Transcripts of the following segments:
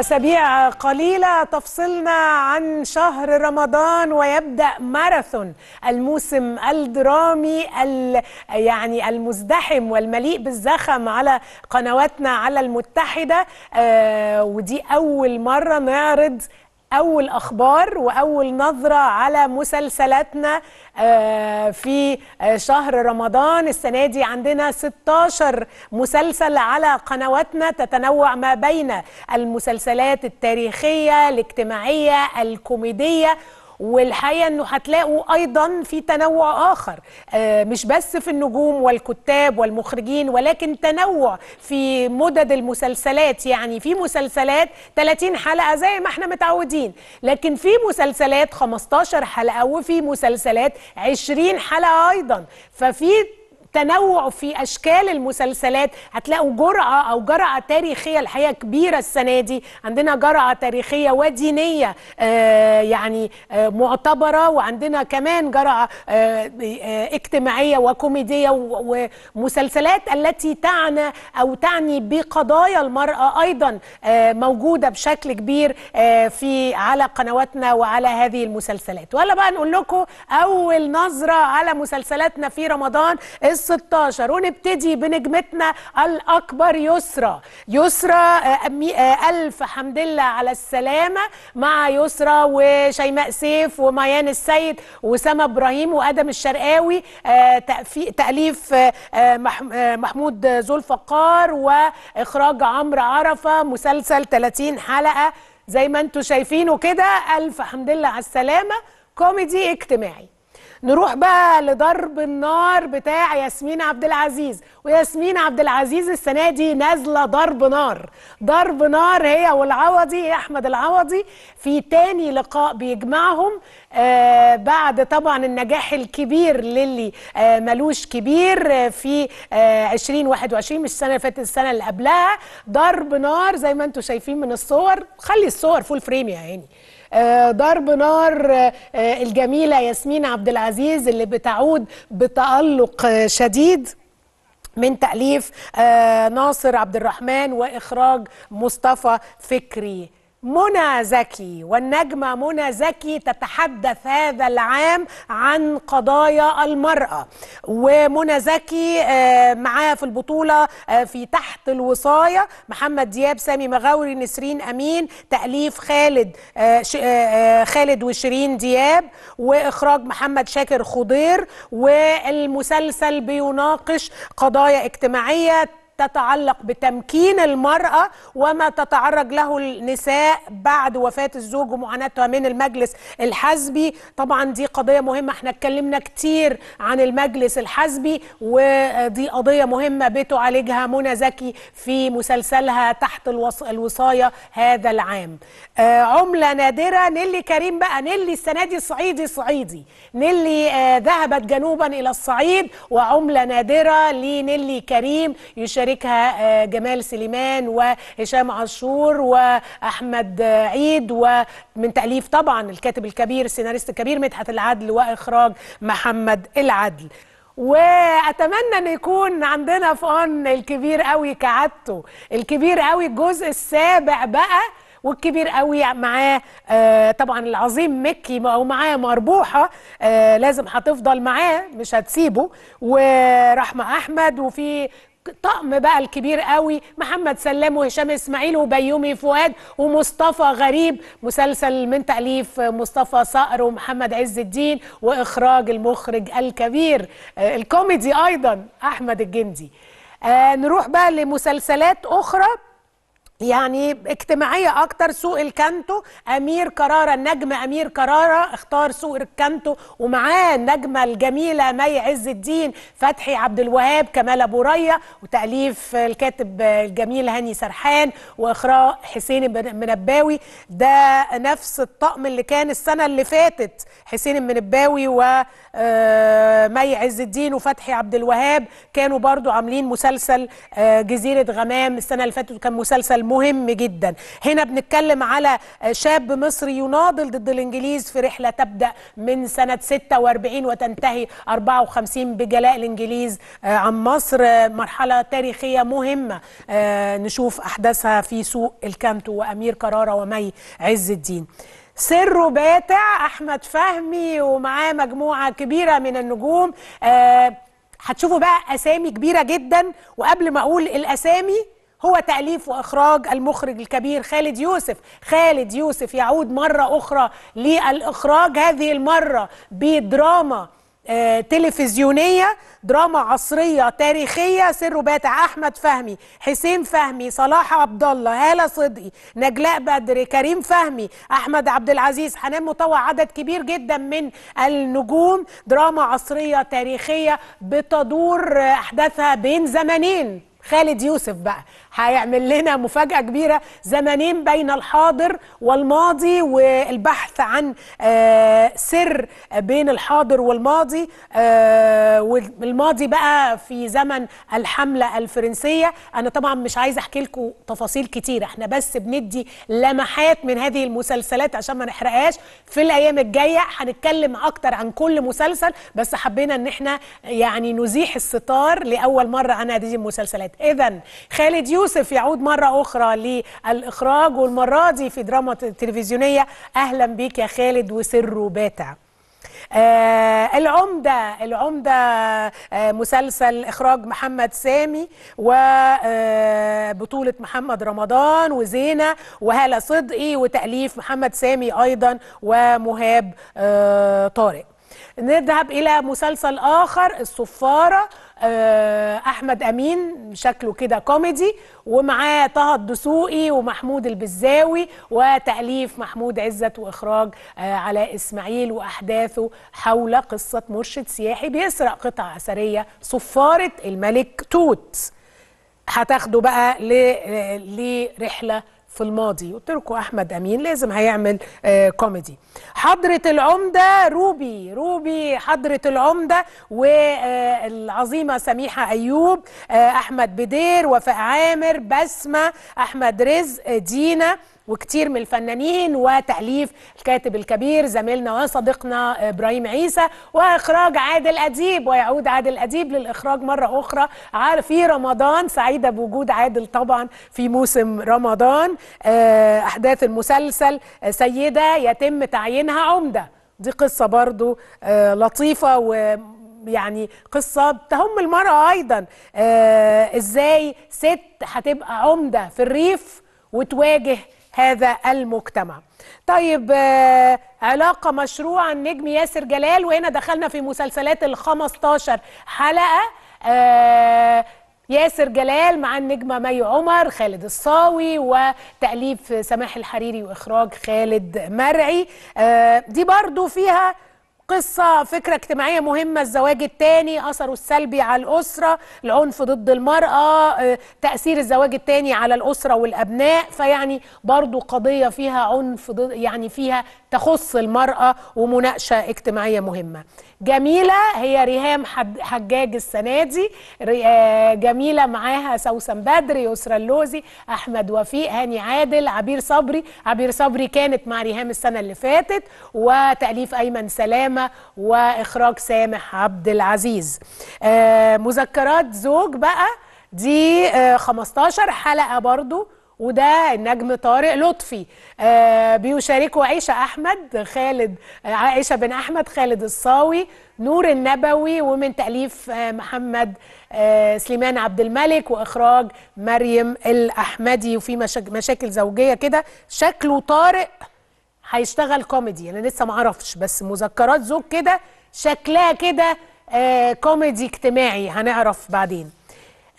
أسابيع قليلة تفصلنا عن شهر رمضان ويبدأ ماراثون الموسم الدرامي يعني المزدحم والمليء بالزخم على قنواتنا على المتحدة آه، ودي أول مرة نعرض أول أخبار وأول نظرة على مسلسلاتنا آه، في آه، شهر رمضان السنة دي عندنا 16 مسلسل على قنواتنا تتنوع ما بين المسلسلات التاريخية الاجتماعية الكوميدية والحقيقه انه هتلاقوا ايضا في تنوع اخر آه، مش بس في النجوم والكتاب والمخرجين ولكن تنوع في مدد المسلسلات يعني في مسلسلات 30 حلقه زي ما احنا متعودين لكن في مسلسلات 15 حلقه وفي مسلسلات 20 حلقه ايضا ففي تنوع في اشكال المسلسلات هتلاقوا جرأه او جرأه تاريخيه الحقيقه كبيره السنه دي عندنا جرأه تاريخيه ودينيه آه، يعني آه، معتبره وعندنا كمان جرأه آه، اجتماعيه وكوميديه ومسلسلات التي تعنى او تعني بقضايا المراه ايضا موجوده بشكل كبير في على قنواتنا وعلى هذه المسلسلات ولا بقى نقول لكم اول نظره على مسلسلاتنا في رمضان 16 ونبتدي بنجمتنا الأكبر يسرى يسرى آه، آه، ألف حمد لله على السلامة مع يسرى وشيماء سيف وميان السيد وسام إبراهيم وأدم الشرقاوي آه، تأليف محمود ذو الفقار وإخراج عمرو عرفة مسلسل 30 حلقة زي ما انتم شايفينه كده ألف حمد لله على السلامة كوميدي اجتماعي نروح بقى لضرب النار بتاع ياسمين عبد العزيز وياسمين عبد العزيز السنه دي نازله ضرب نار ضرب نار هي والعوضي احمد العوضي في تاني لقاء بيجمعهم آه بعد طبعا النجاح الكبير للي آه ملوش كبير آه، في آه 2021 مش السنه اللي فاتت السنه اللي قبلها ضرب نار زي ما انتم شايفين من الصور خلي الصور فول فريم يا عيني آه، ضرب نار آه، آه، الجميله ياسمين عبد العزيز اللي بتعود بتالق شديد من تاليف ناصر عبد الرحمن واخراج مصطفى فكري منى زكي والنجمة منى زكي تتحدث هذا العام عن قضايا المرأة ومنى زكي آه، معاها في البطولة آه، في تحت الوصاية محمد دياب سامي مغاوري نسرين أمين تأليف خالد آه، خالد وشيرين دياب وإخراج محمد شاكر خضير والمسلسل بيناقش قضايا اجتماعية تتعلق بتمكين المرأة وما تتعرض له النساء بعد وفاة الزوج ومعاناتها من المجلس الحزبي طبعا دي قضية مهمة احنا اتكلمنا كتير عن المجلس الحزبي ودي قضية مهمة بتعالجها منى زكي في مسلسلها تحت الوص... الوصاية هذا العام آه عملة نادرة نيلي كريم بقى نيلي السنة دي صعيدي صعيدي نيلي آه ذهبت جنوبا إلى الصعيد وعملة نادرة لنيلي كريم يشارك شاركها آه، جمال سليمان وهشام عاشور واحمد عيد ومن تاليف طبعا الكاتب الكبير السيناريست الكبير مدحت العدل واخراج محمد العدل واتمنى ان يكون عندنا فان الكبير قوي كعادته الكبير قوي الجزء السابع بقى والكبير قوي معاه آه طبعا العظيم مكي ومعاه مربوحه آه لازم هتفضل معاه مش هتسيبه ورحمه احمد وفي الطقم بقى الكبير قوي محمد سلام وهشام اسماعيل وبيومي فؤاد ومصطفى غريب مسلسل من تاليف مصطفى صقر ومحمد عز الدين واخراج المخرج الكبير آه، الكوميدي ايضا احمد الجندي آه، نروح بقى لمسلسلات اخرى يعني اجتماعية أكتر سوق الكانتو أمير كرارة النجم أمير كرارة اختار سوق الكانتو ومعاه النجمة الجميلة مي عز الدين فتحي عبد الوهاب كمال أبو ريا وتأليف الكاتب الجميل هاني سرحان واخراء حسين المنباوي ده نفس الطقم اللي كان السنة اللي فاتت حسين المنباوي ومي آه، عز الدين وفتحي عبد الوهاب كانوا برضو عاملين مسلسل آه، جزيرة غمام السنة اللي فاتت وكان مسلسل مهم جدا هنا بنتكلم على شاب مصري يناضل ضد الانجليز في رحله تبدا من سنه 46 وتنتهي 54 بجلاء الانجليز آه، عن مصر مرحله تاريخيه مهمه آه، نشوف احداثها في سوق الكانتو وامير كراره ومي عز الدين سره باتع احمد فهمي ومعاه مجموعه كبيره من النجوم آه، هتشوفوا بقى اسامي كبيره جدا وقبل ما اقول الاسامي هو تأليف وإخراج المخرج الكبير خالد يوسف خالد يوسف يعود مرة أخرى للإخراج هذه المرة بدراما آه، تلفزيونيه دراما عصريه تاريخيه سر باتع احمد فهمي حسين فهمي صلاح عبد الله هاله صدقي نجلاء بدر كريم فهمي احمد عبد العزيز حنان مطوع عدد كبير جدا من النجوم دراما عصريه تاريخيه بتدور آه، احداثها بين زمنين خالد يوسف بقى هيعمل لنا مفاجأة كبيرة زمنين بين الحاضر والماضي والبحث عن آه، سر بين الحاضر والماضي آه، والماضي بقى في زمن الحملة الفرنسية أنا طبعا مش عايزة أحكي لكم تفاصيل كتيرة احنا بس بندي لمحات من هذه المسلسلات عشان ما نحرقهاش في الأيام الجاية هنتكلم أكتر عن كل مسلسل بس حبينا ان احنا يعني نزيح الستار لأول مرة عن هذه المسلسلات إذا خالد يوسف يعود مرة أخرى للإخراج والمرة دي في دراما تلفزيونية أهلا بيك يا خالد وسره باتع آه العمدة العمدة آه مسلسل إخراج محمد سامي وبطولة آه، محمد رمضان وزينة وهالة صدقي وتأليف محمد سامي أيضا ومهاب آه طارق نذهب إلى مسلسل آخر الصفارة آه، أحمد أمين شكله كده كوميدي ومعاه طه الدسوقي ومحمود البزاوي وتأليف محمود عزت وإخراج آه، علاء إسماعيل وأحداثه حول قصة مرشد سياحي بيسرق قطعة أثرية صفارة الملك توت هتاخده بقى آه، لرحلة في الماضي قلت لكم احمد امين لازم هيعمل آه، كوميدي حضره العمده روبي روبي حضره العمده والعظيمه سميحه ايوب آه، احمد بدير وفاء عامر بسمه احمد رزق دينا وكتير من الفنانين وتأليف الكاتب الكبير زميلنا وصديقنا إبراهيم عيسى وإخراج عادل أديب ويعود عادل أديب للإخراج مرة أخرى في رمضان سعيدة بوجود عادل طبعا في موسم رمضان آه، أحداث المسلسل سيدة يتم تعيينها عمدة دي قصة برضو آه، لطيفة و يعني قصة تهم المرأة أيضا آه إزاي ست هتبقى عمدة في الريف وتواجه هذا المجتمع طيب آه، علاقة مشروع النجم ياسر جلال وهنا دخلنا في مسلسلات ال 15 حلقة آه، ياسر جلال مع النجمة مي عمر خالد الصاوي وتأليف سماح الحريري وإخراج خالد مرعي آه، دي برضو فيها قصة فكرة اجتماعية مهمة الزواج الثاني أثره السلبي على الأسرة العنف ضد المرأة آه، تأثير الزواج الثاني على الأسرة والأبناء فيعني برضو قضية فيها عنف ضد يعني فيها تخص المرأة ومناقشة اجتماعية مهمة جميلة هي ريهام حجاج السنة دي آه، جميلة معاها سوسن بدري يسرى اللوزي أحمد وفيق هاني عادل عبير صبري عبير صبري كانت مع ريهام السنة اللي فاتت وتأليف أيمن سلامة سلامه واخراج سامح عبد العزيز آه، مذكرات زوج بقى دي 15 آه، حلقه برضو وده النجم طارق لطفي آه بيشاركوا عيشه احمد خالد آه عائشه بن احمد خالد الصاوي نور النبوي ومن تاليف آه محمد آه سليمان عبد الملك واخراج مريم الاحمدي وفي مشاكل زوجيه كده شكله طارق هيشتغل كوميدي انا لسه ما اعرفش بس مذكرات زوج كده شكلها كده آه كوميدي اجتماعي هنعرف بعدين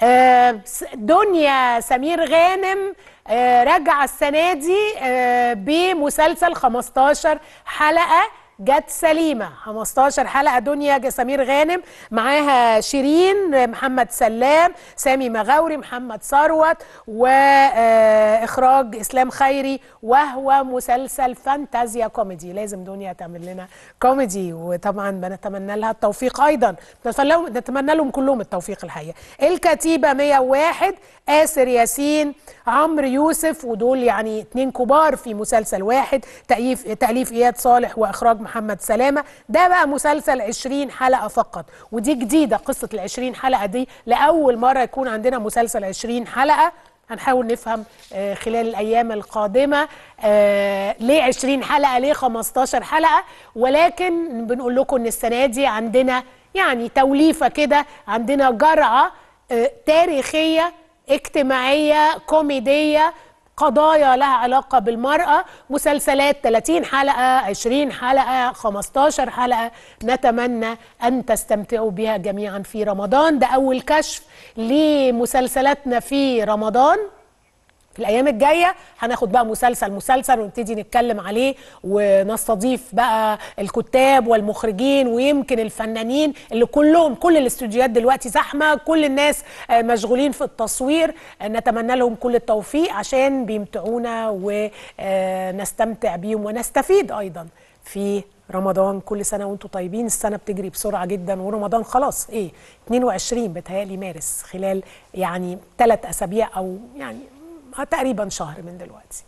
آه دنيا سمير غانم آه رجع السنه دي آه بمسلسل 15 حلقه جت سليمه 15 حلقه دنيا جسامير غانم معاها شيرين محمد سلام سامي مغاوري محمد ثروت واخراج آه، اسلام خيري وهو مسلسل فانتازيا كوميدي لازم دنيا تعمل لنا كوميدي وطبعا بنتمنى لها التوفيق ايضا نتمنى لهم كلهم التوفيق الحقيقه الكتيبه 101 آسر ياسين عمرو يوسف ودول يعني اتنين كبار في مسلسل واحد تأليف تأليف إياد صالح وإخراج محمد سلامة ده بقى مسلسل 20 حلقة فقط ودي جديدة قصة ال 20 حلقة دي لأول مرة يكون عندنا مسلسل 20 حلقة هنحاول نفهم آه، خلال الأيام القادمة آه، ليه 20 حلقة ليه 15 حلقة ولكن بنقول لكم إن السنة دي عندنا يعني توليفة كده عندنا جرعة آه، تاريخية اجتماعية كوميدية قضايا لها علاقه بالمراه مسلسلات 30 حلقه 20 حلقه 15 حلقه نتمنى ان تستمتعوا بها جميعا في رمضان ده اول كشف لمسلسلاتنا في رمضان الايام الجايه هناخد بقى مسلسل مسلسل ونبتدي نتكلم عليه ونستضيف بقى الكتاب والمخرجين ويمكن الفنانين اللي كلهم كل الاستوديوهات دلوقتي زحمه كل الناس آه، مشغولين في التصوير آه، نتمنى لهم كل التوفيق عشان بيمتعونا ونستمتع آه، بيهم ونستفيد ايضا في رمضان كل سنه وانتم طيبين السنه بتجري بسرعه جدا ورمضان خلاص ايه 22 بتهيالي مارس خلال يعني ثلاث اسابيع او يعني تقريبا شهر من دلوقتي